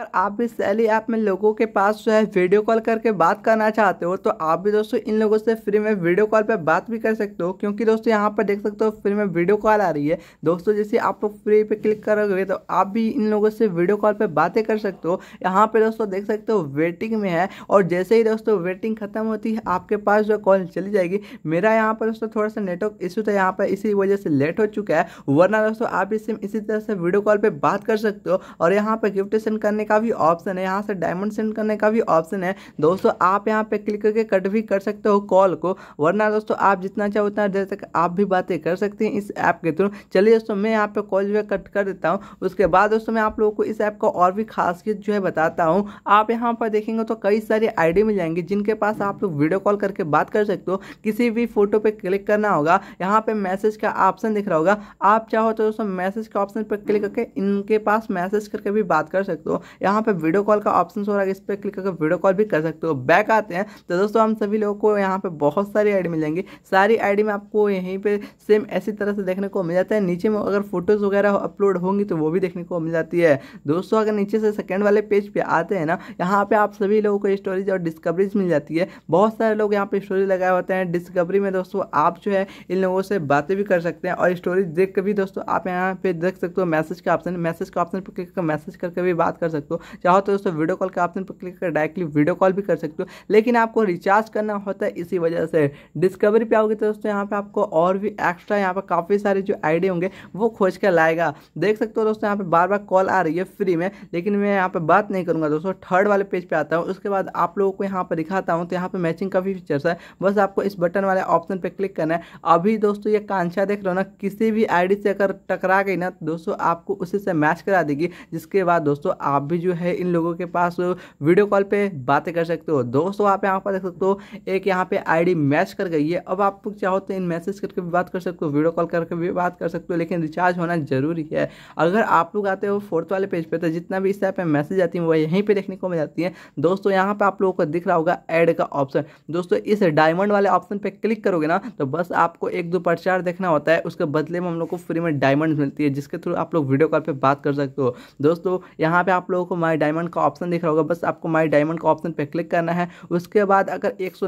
अगर आप भी सैली ऐप में लोगों के पास जो है वीडियो कॉल करके बात करना चाहते हो तो आप भी दोस्तों इन लोगों से फ्री में वीडियो कॉल पर बात भी कर सकते हो क्योंकि दोस्तों यहाँ पर देख सकते हो फ्री में वीडियो कॉल आ रही है दोस्तों जैसे आप लोग फ्री पे क्लिक करोगे तो आप भी इन लोगों से वीडियो कॉल पर बातें कर सकते हो यहाँ पर दोस्तों देख सकते हो वेटिंग में है और जैसे ही दोस्तों वेटिंग खत्म होती है आपके पास जो कॉल चली जाएगी मेरा यहाँ पर दोस्तों थोड़ा सा नेटवर्क इशू था यहाँ पर इसी वजह से लेट हो चुका है वरना दोस्तों आप इसी इसी तरह से वीडियो कॉल पर बात कर सकते हो और यहाँ पर गिफ्टेशन करने का भी ऑप्शन है यहाँ से डायमंड सेंड करने का भी ऑप्शन है दोस्तों आप यहाँ पे क्लिक करके कट भी कर सकते हो कॉल को वरना दोस्तों आप जितना चाहो उतना देर तक आप भी बातें कर सकते हैं इस ऐप के थ्रू चलिए दोस्तों मैं यहाँ पे कॉल जो है कट कर देता हूँ उसके बाद दोस्तों मैं आप लोगों को इस ऐप का और भी खासियत जो है बताता हूँ आप यहाँ पर देखेंगे तो कई सारी आईडी मिल जाएंगी जिनके पास आप लोग वीडियो कॉल करके बात कर सकते हो किसी भी फोटो पर क्लिक करना होगा यहाँ पर मैसेज का ऑप्शन दिख रहा होगा आप चाहो तो दोस्तों मैसेज के ऑप्शन पर क्लिक करके इनके पास मैसेज करके भी बात कर सकते हो यहाँ पर वीडियो कॉल का ऑप्शन हो रहा है इस पर क्लिक करके वीडियो कॉल भी कर सकते हो बैक आते हैं तो दोस्तों हम सभी लोगों को यहाँ पर बहुत सारी आई मिल जाएंगी सारी आई में आपको यहीं पर सेम ऐसी तरह से देखने को मिल जाता है नीचे में अगर फोटोज़ वगैरह अपलोड होंगी तो वो भी देखने को मिल जाती है दोस्तों अगर नीचे से सेकेंड वाले पेज पर आते हैं ना यहाँ पर आप सभी लोगों को स्टोरीज और डिस्कवरीज मिल जाती है बहुत सारे लोग यहाँ पर स्टोरी लगाए होते हैं डिस्कवरी में दोस्तों आप जो है इन लोगों से बातें भी कर सकते हैं और स्टोरीज देख कर भी दोस्तों आप यहाँ पे देख सकते हो मैसेज का ऑप्शन मैसेज का ऑप्शन पर क्लिक कर मैसेज करके भी बात कर सकते सकते हो चाहो तो दोस्तों वीडियो कॉल के ऑप्शन पर क्लिक कर डायरेक्टली वीडियो कॉल भी कर सकते हो लेकिन आपको रिचार्ज करना होता है इसी वजह से डिस्कवरी पे आओगे तो दोस्तों यहाँ पे आपको और भी एक्स्ट्रा यहाँ पर काफ़ी सारे जो आईडी होंगे वो खोज कर लाएगा देख सकते हो दोस्तों यहाँ पर बार बार कॉल आ रही है फ्री में लेकिन मैं यहाँ पर बात नहीं करूँगा दोस्तों थर्ड वाले पेज पर आता हूँ उसके बाद आप लोगों को यहाँ पर दिखाता हूँ तो यहाँ पर मैचिंग का भी फीचर्स है बस आपको इस बटन वाले ऑप्शन पर क्लिक करना है अभी दोस्तों ये कांक्षा देख रहे हो ना किसी भी आईडी से अगर टकरा गई ना दोस्तों आपको उसी से मैच करा देगी जिसके बाद दोस्तों आप भी जो है इन लोगों के पास वीडियो कॉल पे बातें कर सकते हो दोस्तों आप यहाँ पर देख सकते हो एक यहाँ पे आईडी मैच कर गई है अब आप चाहो तो इन मैसेज करके भी बात कर सकते हो वीडियो कॉल करके भी बात कर सकते हो लेकिन रिचार्ज होना जरूरी है अगर आप लोग आते हो फोर्थ वाले पेज पर पे, तो जितना भी इस टाइप में मैसेज आती है वो यहीं पर देखने को मिल जाती है दोस्तों यहाँ पर आप लोगों को दिख रहा होगा एड का ऑप्शन दोस्तों इस डायमंड वाले ऑप्शन पर क्लिक करोगे ना तो बस आपको एक दो प्रचार देखना होता है उसके बदले में हम लोग को फ्री में डायमंड मिलती है जिसके थ्रू आप लोग वीडियो कॉल पर बात कर सकते हो दोस्तों यहाँ पर आप लोग लोगों को माई डायमंड का ऑप्शन दिख रहा होगा बस आपको माई डायमंड का ऑप्शन पर क्लिक करना है उसके बाद अगर एक सौ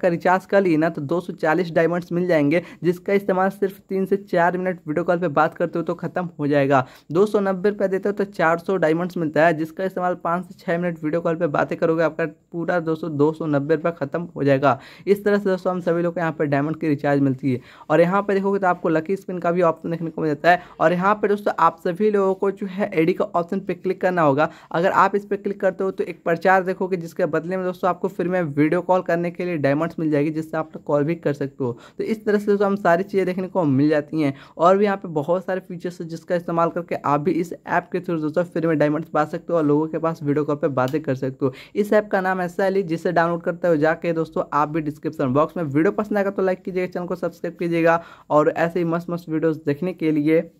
का रिचार्ज कर लिए ना तो दो डायमंड्स मिल जाएंगे जिसका इस्तेमाल सिर्फ तीन से चार मिनट वीडियो कॉल पर बात करते हो तो खत्म हो जाएगा दो सौ देते हो तो चार डायमंड्स मिलता है जिसका इस्तेमाल पाँच से छः मिनट वीडियो कॉल पर बातें करोगे आपका पूरा दो सौ दो सौ नब्बे रुपये ख़त्म हो जाएगा इस तरह से दोस्तों हम सभी लोग को यहाँ पर डायमंड की रिचार्ज मिलती है और यहाँ पर देखोगे तो आपको लकी स्पिन का भी ऑप्शन देखने को मिल जाता है और यहाँ पर दोस्तों आप सभी लोगों को जो है एडी का ऑप्शन पे क्लिक करना होगा होगा अगर आप इस पर क्लिक करते हो तो एक प्रचार देखोगे जिसके बदले में दोस्तों आपको फ्री में वीडियो कॉल करने के लिए डायमंड्स मिल जाएगी जिससे आप कॉल भी कर सकते हो तो इस तरह से दोस्तों हम सारी चीज़ें देखने को मिल जाती हैं और भी यहाँ पर बहुत सारे फीचर्स हैं जिसका इस्तेमाल करके आप भी इस ऐप के थ्रू दोस्तों फ्री में डायमंड्स पा सकते हो और लोगों के पास वीडियो कॉल पर बातें कर सकते हो इस ऐप का नाम ऐसा है जिसे डाउनलोड करते हो जाके दोस्तों आप भी डिस्क्रिप्शन बॉक्स में वीडियो पसंद आएगा तो लाइक कीजिएगा चैनल को सब्सक्राइब कीजिएगा और ऐसे ही मस्त मस्त वीडियोज़ देखने के लिए